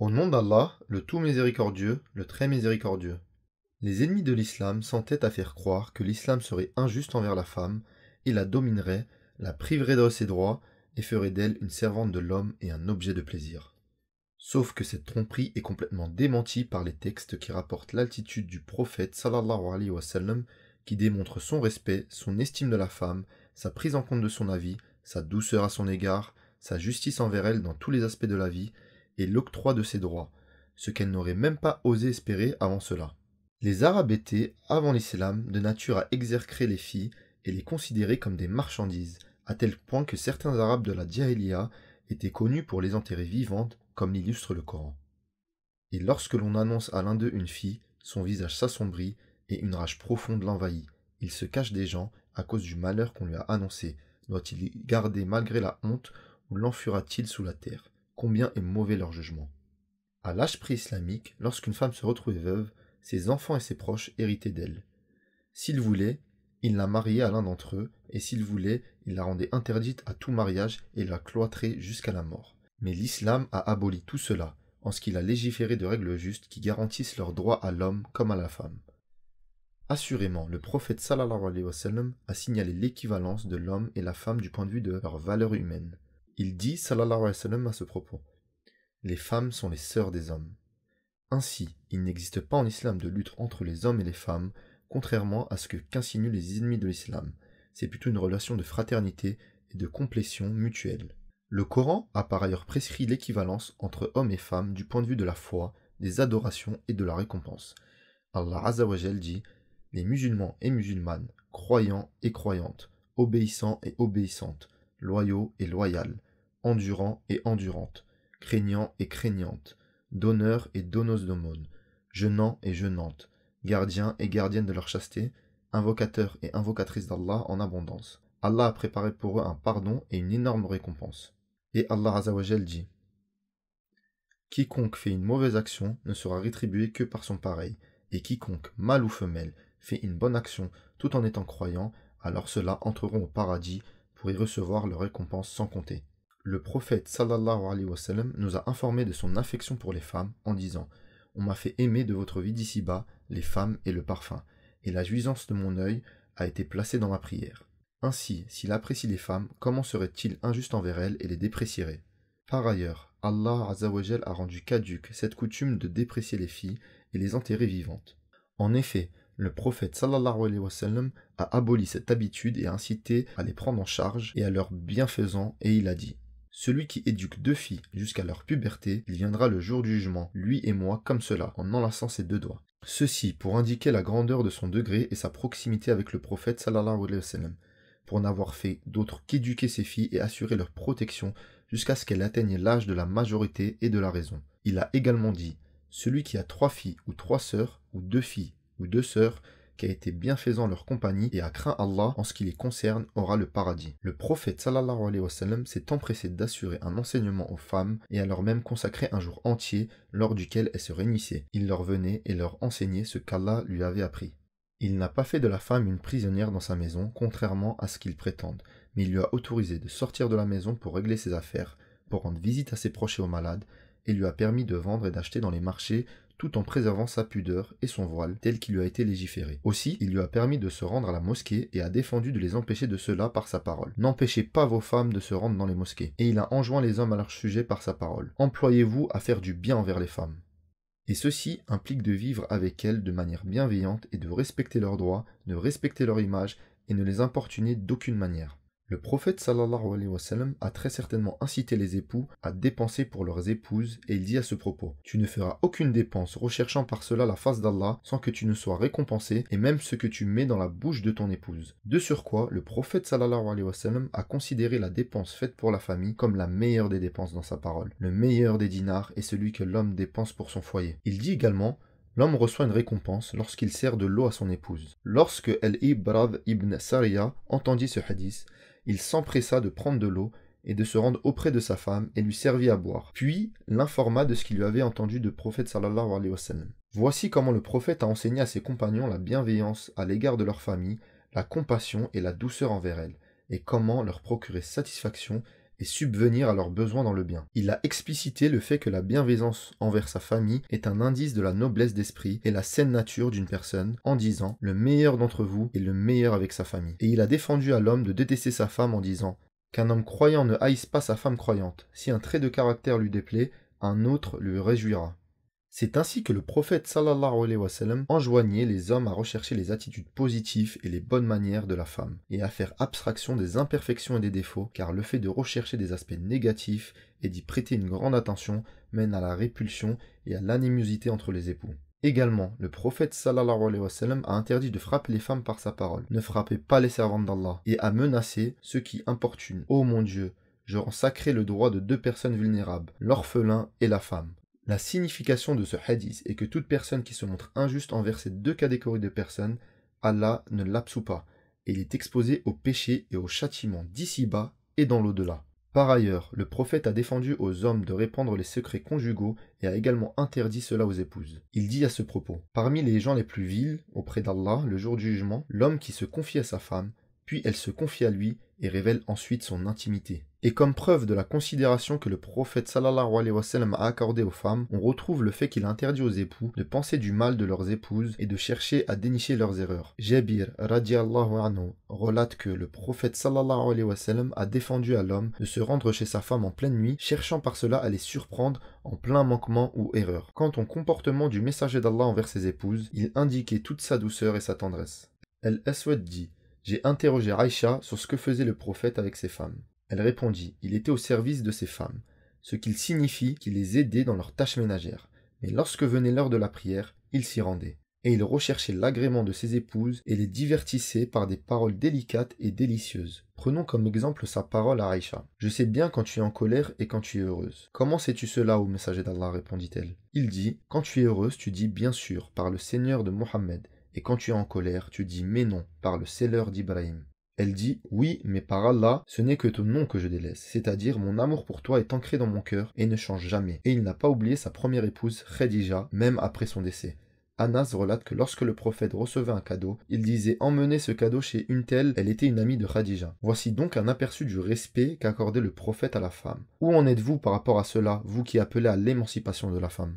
Au nom d'Allah, le tout miséricordieux, le très miséricordieux. Les ennemis de l'islam sentaient à faire croire que l'islam serait injuste envers la femme et la dominerait, la priverait de ses droits et ferait d'elle une servante de l'homme et un objet de plaisir. Sauf que cette tromperie est complètement démentie par les textes qui rapportent l'altitude du prophète qui démontre son respect, son estime de la femme, sa prise en compte de son avis, sa douceur à son égard, sa justice envers elle dans tous les aspects de la vie, et l'octroi de ses droits, ce qu'elle n'aurait même pas osé espérer avant cela. Les Arabes étaient, avant l'islam, de nature à exercer les filles et les considérer comme des marchandises, à tel point que certains Arabes de la diaélia étaient connus pour les enterrer vivantes, comme l'illustre le Coran. Et lorsque l'on annonce à l'un d'eux une fille, son visage s'assombrit et une rage profonde l'envahit. Il se cache des gens à cause du malheur qu'on lui a annoncé. Doit-il garder malgré la honte ou l'enfuira-t-il sous la terre combien est mauvais leur jugement. À l'âge pré-islamique, lorsqu'une femme se retrouvait veuve, ses enfants et ses proches héritaient d'elle. S'il voulaient il la mariaient à l'un d'entre eux, et s'il voulait, il la rendait interdite à tout mariage et la cloîtrait jusqu'à la mort. Mais l'islam a aboli tout cela, en ce qu'il a légiféré de règles justes qui garantissent leurs droits à l'homme comme à la femme. Assurément, le prophète sallallahu alayhi wa sallam, a signalé l'équivalence de l'homme et la femme du point de vue de leur valeur humaine. Il dit, sallallahu alayhi wa sallam, à ce propos Les femmes sont les sœurs des hommes. Ainsi, il n'existe pas en islam de lutte entre les hommes et les femmes, contrairement à ce que qu'insinuent les ennemis de l'islam. C'est plutôt une relation de fraternité et de complétion mutuelle. Le Coran a par ailleurs prescrit l'équivalence entre hommes et femmes du point de vue de la foi, des adorations et de la récompense. Allah dit Les musulmans et musulmanes, croyants et croyantes, obéissants et obéissantes, loyaux et loyales, endurant et endurante, craignant et craignante, donneurs et donneuses d'aumônes, jeûnant et jeûnantes, gardiens et gardiennes de leur chasteté, invocateurs et invocatrices d'Allah en abondance. Allah a préparé pour eux un pardon et une énorme récompense. Et Allah Azawajal dit Quiconque fait une mauvaise action ne sera rétribué que par son pareil, et quiconque, mâle ou femelle, fait une bonne action tout en étant croyant, alors ceux-là entreront au paradis pour y recevoir leur récompense sans compter le prophète sallallahu alayhi wa nous a informé de son affection pour les femmes en disant On m'a fait aimer de votre vie d'ici-bas les femmes et le parfum, et la jouissance de mon œil a été placée dans ma prière. Ainsi, s'il apprécie les femmes, comment serait-il injuste envers elles et les déprécierait Par ailleurs, Allah Azzawajal a rendu caduque cette coutume de déprécier les filles et les enterrer vivantes. En effet, le prophète sallallahu alayhi wa a aboli cette habitude et a incité à les prendre en charge et à leur bienfaisant et il a dit celui qui éduque deux filles jusqu'à leur puberté, il viendra le jour du jugement, lui et moi, comme cela, en enlaçant ses deux doigts. Ceci pour indiquer la grandeur de son degré et sa proximité avec le prophète sallallahu alayhi wa pour n'avoir fait d'autre qu'éduquer ses filles et assurer leur protection jusqu'à ce qu'elles atteignent l'âge de la majorité et de la raison. Il a également dit Celui qui a trois filles ou trois sœurs, ou deux filles ou deux sœurs, qui a été bienfaisant leur compagnie et a craint Allah en ce qui les concerne aura le paradis. Le prophète sallallahu alayhi wa sallam s'est empressé d'assurer un enseignement aux femmes et à leur même consacré un jour entier lors duquel elles se réunissaient. Il leur venait et leur enseignait ce qu'Allah lui avait appris. Il n'a pas fait de la femme une prisonnière dans sa maison, contrairement à ce qu'ils prétendent, mais il lui a autorisé de sortir de la maison pour régler ses affaires, pour rendre visite à ses proches et aux malades, et lui a permis de vendre et d'acheter dans les marchés tout en préservant sa pudeur et son voile tel qu'il lui a été légiféré. Aussi, il lui a permis de se rendre à la mosquée et a défendu de les empêcher de cela par sa parole. N'empêchez pas vos femmes de se rendre dans les mosquées. Et il a enjoint les hommes à leur sujet par sa parole. Employez-vous à faire du bien envers les femmes. Et ceci implique de vivre avec elles de manière bienveillante et de respecter leurs droits, de respecter leur image et ne les importuner d'aucune manière. Le prophète sallallahu alayhi wa sallam a très certainement incité les époux à dépenser pour leurs épouses et il dit à ce propos Tu ne feras aucune dépense recherchant par cela la face d'Allah sans que tu ne sois récompensé et même ce que tu mets dans la bouche de ton épouse. De quoi le prophète sallallahu alayhi wa sallam a considéré la dépense faite pour la famille comme la meilleure des dépenses dans sa parole. Le meilleur des dinars est celui que l'homme dépense pour son foyer. Il dit également L'homme reçoit une récompense lorsqu'il sert de l'eau à son épouse. Lorsque el ibrav ibn Sariya entendit ce hadith, il s'empressa de prendre de l'eau et de se rendre auprès de sa femme et lui servit à boire. Puis l'informa de ce qu'il lui avait entendu de prophète sallallahu alayhi wa sallam. Voici comment le prophète a enseigné à ses compagnons la bienveillance à l'égard de leur famille, la compassion et la douceur envers elle, et comment leur procurer satisfaction et subvenir à leurs besoins dans le bien. Il a explicité le fait que la bienveillance envers sa famille est un indice de la noblesse d'esprit et la saine nature d'une personne en disant le meilleur d'entre vous est le meilleur avec sa famille. Et il a défendu à l'homme de détester sa femme en disant qu'un homme croyant ne haïsse pas sa femme croyante. Si un trait de caractère lui déplaît, un autre lui réjouira. C'est ainsi que le prophète sallallahu alayhi wa sallam enjoignait les hommes à rechercher les attitudes positives et les bonnes manières de la femme, et à faire abstraction des imperfections et des défauts, car le fait de rechercher des aspects négatifs et d'y prêter une grande attention mène à la répulsion et à l'animosité entre les époux. Également, le prophète sallallahu alayhi wa sallam a interdit de frapper les femmes par sa parole. Ne frappez pas les servantes d'Allah et a menacé ceux qui importunent. Ô mon Dieu, je rends sacré le droit de deux personnes vulnérables, l'orphelin et la femme. La signification de ce hadith est que toute personne qui se montre injuste envers ces deux catégories de personnes, Allah ne l'absout pas, et il est exposé au péché et au châtiment d'ici-bas et dans l'au-delà. Par ailleurs, le prophète a défendu aux hommes de répandre les secrets conjugaux et a également interdit cela aux épouses. Il dit à ce propos Parmi les gens les plus vils, auprès d'Allah, le jour du jugement, l'homme qui se confie à sa femme, puis elle se confie à lui et révèle ensuite son intimité. Et comme preuve de la considération que le prophète sallallahu alayhi wa sallam a accordée aux femmes, on retrouve le fait qu'il interdit aux époux de penser du mal de leurs épouses et de chercher à dénicher leurs erreurs. Jabir radiallahu anhu relate que le prophète sallallahu alayhi wa sallam a défendu à l'homme de se rendre chez sa femme en pleine nuit, cherchant par cela à les surprendre en plein manquement ou erreur. Quant au comportement du messager d'Allah envers ses épouses, il indiquait toute sa douceur et sa tendresse. El-Aswad dit J'ai interrogé Aïcha sur ce que faisait le prophète avec ses femmes. Elle répondit, il était au service de ses femmes, ce qu'il signifie qu'il les aidait dans leurs tâches ménagères. Mais lorsque venait l'heure de la prière, il s'y rendait, et il recherchait l'agrément de ses épouses et les divertissait par des paroles délicates et délicieuses. Prenons comme exemple sa parole à Aïcha. Je sais bien quand tu es en colère et quand tu es heureuse. Comment sais-tu cela, ô messager d'Allah répondit-elle. Il dit, quand tu es heureuse, tu dis bien sûr, par le Seigneur de Mohammed, et quand tu es en colère, tu dis mais non, par le Seigneur d'Ibrahim. Elle dit Oui, mais par Allah, ce n'est que ton nom que je délaisse, c'est-à-dire mon amour pour toi est ancré dans mon cœur et ne change jamais. Et il n'a pas oublié sa première épouse, Khadija, même après son décès. Anas relate que lorsque le prophète recevait un cadeau, il disait Emmenez ce cadeau chez une telle, elle était une amie de Khadija. Voici donc un aperçu du respect qu'accordait le prophète à la femme. Où en êtes-vous par rapport à cela, vous qui appelez à l'émancipation de la femme